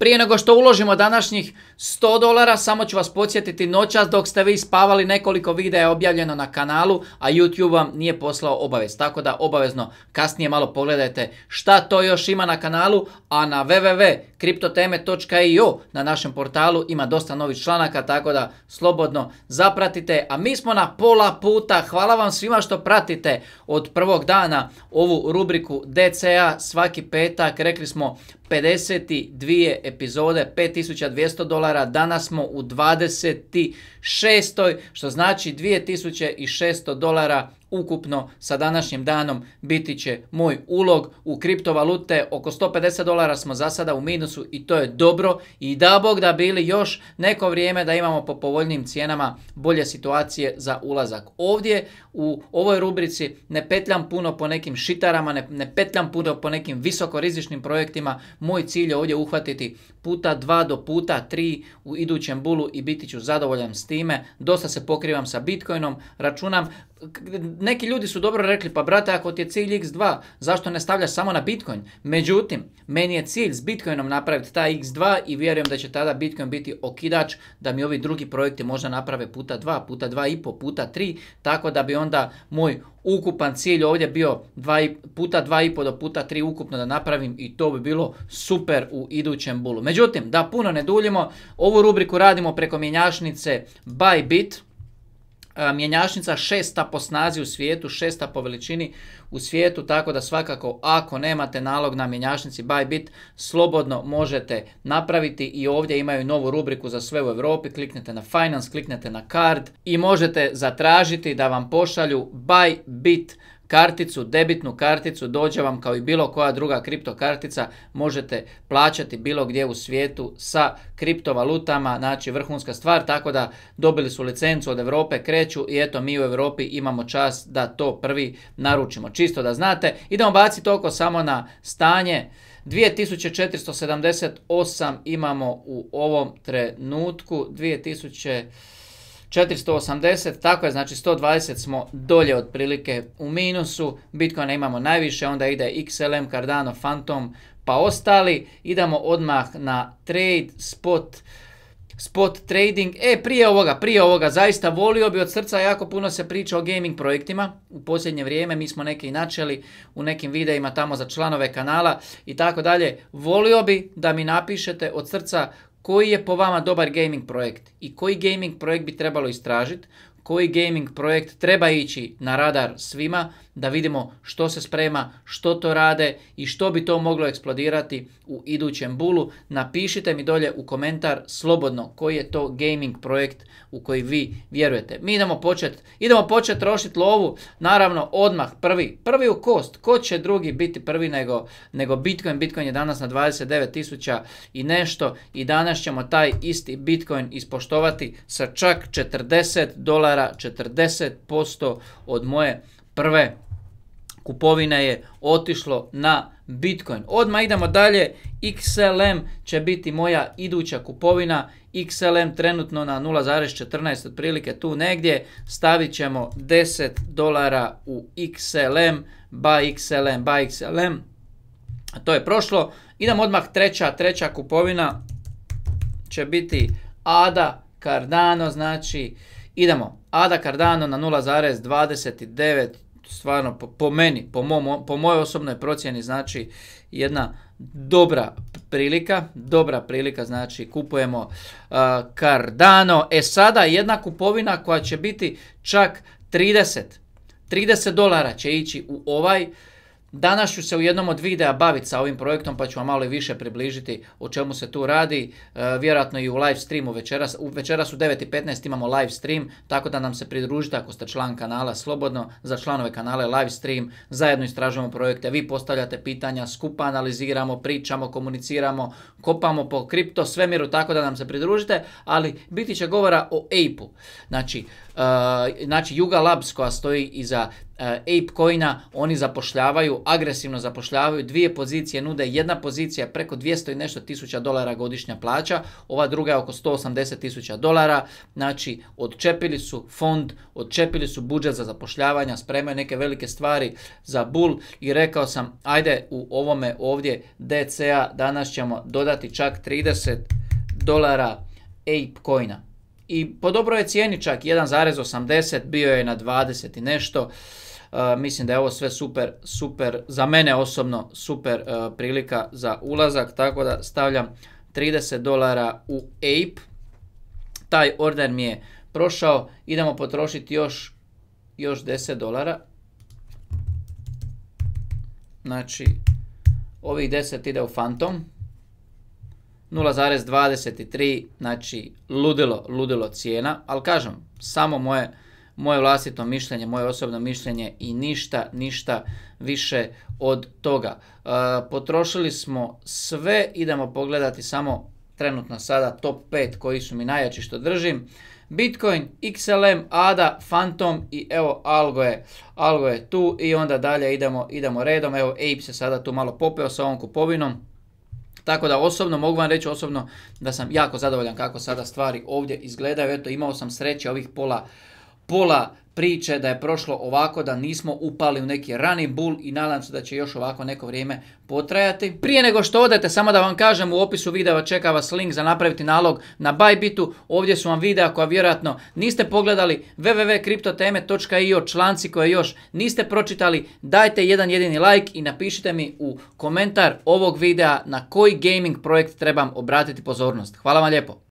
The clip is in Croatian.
Prije nego što uložimo današnjih 100 dolara, samo ću vas podsjetiti noćas dok ste vi spavali nekoliko videa je objavljeno na kanalu, a YouTube vam nije poslao obavez. Tako da obavezno kasnije malo pogledajte šta to još ima na kanalu, a na www.kriptoteme.io na našem portalu ima dosta novih članaka, tako da slobodno zapratite. A mi smo na pola puta, hvala vam svima što pratite od prvog dana ovu rubriku DCA svaki petak, rekli smo 52 epizode 5200 dolara, danas smo u 26. što znači 2600 dolara ukupno sa današnjim danom biti će moj ulog u kriptovalute. Oko 150 dolara smo za sada u minusu i to je dobro. I da Bog da bili još neko vrijeme da imamo po povoljnim cijenama bolje situacije za ulazak. Ovdje u ovoj rubrici ne petljam puno po nekim šitarama, ne, ne petljam puno po nekim visokorizičnim projektima. Moj cilj je ovdje uhvatiti puta 2 do puta 3 u idućem bulu i biti ću zadovoljan s time. Dosta se pokrivam sa Bitcoinom, računam neki ljudi su dobro rekli, pa brate, ako ti je cilj x2, zašto ne stavljaš samo na Bitcoin? Međutim, meni je cilj s Bitcoinom napraviti ta x2 i vjerujem da će tada Bitcoin biti okidač, da mi ovi drugi projekti možda naprave puta 2, puta 2,5, puta 3, tako da bi onda moj ukupan cilj ovdje bio 2 i, puta 2,5 do puta 3 ukupno da napravim i to bi bilo super u idućem bulu. Međutim, da puno ne duljimo, ovu rubriku radimo preko mjenjačnice Bybit, E, mjenjačnica šesta po snazi u svijetu, šesta po veličini u svijetu, tako da svakako ako nemate nalog na mjenjačnici Bybit, slobodno možete napraviti i ovdje imaju novu rubriku za sve u Europi, kliknete na Finance, kliknete na Card i možete zatražiti da vam pošalju Bybit karticu, debitnu karticu, dođe vam kao i bilo koja druga kripto kartica, možete plaćati bilo gdje u svijetu sa kriptovalutama, znači vrhunska stvar, tako da dobili su licencu od Europe, kreću i eto mi u Europi imamo čas da to prvi naručimo. Čisto da znate, idemo baciti oko samo na stanje. 2478 imamo u ovom trenutku, 2000 480, tako je, znači 120 smo dolje otprilike u minusu, Bitcoina imamo najviše, onda ide XLM, Cardano, Phantom, pa ostali. Idemo odmah na trade, spot, spot trading. E, prije ovoga, prije ovoga, zaista volio bi od srca, jako puno se priča o gaming projektima. U posljednje vrijeme mi smo neke i načeli u nekim videima tamo za članove kanala i tako dalje. Volio bi da mi napišete od srca koji je po vama dobar gaming projekt i koji gaming projekt bi trebalo istražiti, koji gaming projekt treba ići na radar svima, da vidimo što se sprema, što to rade i što bi to moglo eksplodirati u idućem bulu. Napišite mi dolje u komentar slobodno koji je to gaming projekt u koji vi vjerujete. Mi idemo početi idemo počet trošiti lovu, naravno odmah prvi, prvi u kost, ko će drugi biti prvi nego, nego Bitcoin, Bitcoin je danas na 29.000 i nešto i danas ćemo taj isti Bitcoin ispoštovati sa čak 40 dolara, 40% od moje prve kupovina je otišlo na Bitcoin. Odmah idemo dalje, XLM će biti moja iduća kupovina, XLM trenutno na 0.14 otprilike tu negdje, stavit ćemo 10 dolara u XLM, buy XLM, buy XLM, to je prošlo. Idemo odmah treća, treća kupovina će biti ADA, Cardano, znači idemo, ADA Cardano na 0.29 stvarno po, po meni, po, mom, po mojoj osobnoj procjeni znači jedna dobra prilika, dobra prilika znači kupujemo uh, Cardano. E sada jedna kupovina koja će biti čak 30 30 dolara će ići u ovaj Danas ću se u jednom od videa baviti sa ovim projektom pa ću vam malo i više približiti o čemu se tu radi. E, vjerojatno i u live streamu večeras. U večeras u 9.15 imamo live stream, tako da nam se pridružite ako ste član kanala slobodno. Za članove kanale, live stream, zajedno istražujemo projekte, vi postavljate pitanja, skupa analiziramo, pričamo, komuniciramo, kopamo po kripto svemiru, tako da nam se pridružite, ali biti će govora o ape -u. Znači, Eh, znači Yuga Labs koja stoji iza eh, ApeCoina, oni zapošljavaju, agresivno zapošljavaju, dvije pozicije nude, jedna pozicija preko 200 i nešto tisuća dolara godišnja plaća, ova druga je oko 180 tisuća dolara, znači odčepili su fond, odčepili su budžet za zapošljavanja, spremaju neke velike stvari za bull i rekao sam, ajde u ovome ovdje DCA danas ćemo dodati čak 30 dolara ApeCoina i po dobroj je cijeni čak 1,80 bio je na 20 i nešto. E, mislim da je ovo sve super, super, za mene osobno super e, prilika za ulazak, tako da stavljam 30 dolara u Ape. Taj order mi je prošao, idemo potrošiti još, još 10 dolara. Znači, ovih 10 ide u Phantom. 0,23, znači ludilo, ludilo cijena, ali kažem, samo moje, moje vlastito mišljenje, moje osobno mišljenje i ništa, ništa više od toga. E, potrošili smo sve, idemo pogledati samo trenutno sada top 5 koji su mi najjači što držim. Bitcoin, XLM, ADA, Phantom i evo Algo je, Algo je tu i onda dalje idemo, idemo redom. Evo Ape se sada tu malo popeo sa ovom kupovinom tako da osobno mogu vam reći osobno da sam jako zadovoljan kako sada stvari ovdje izgledaju. Eto imao sam sreće ovih pola pola priče da je prošlo ovako da nismo upali u neki rani bull i nadam se da će još ovako neko vrijeme potrajati. Prije nego što odete, samo da vam kažem, u opisu videa čeka vas link za napraviti nalog na Bybitu. Ovdje su vam videa koja vjerojatno niste pogledali, www.kriptoteme.io članci koje još niste pročitali. Dajte jedan jedini like i napišite mi u komentar ovog videa na koji gaming projekt trebam obratiti pozornost. Hvala vam lijepo.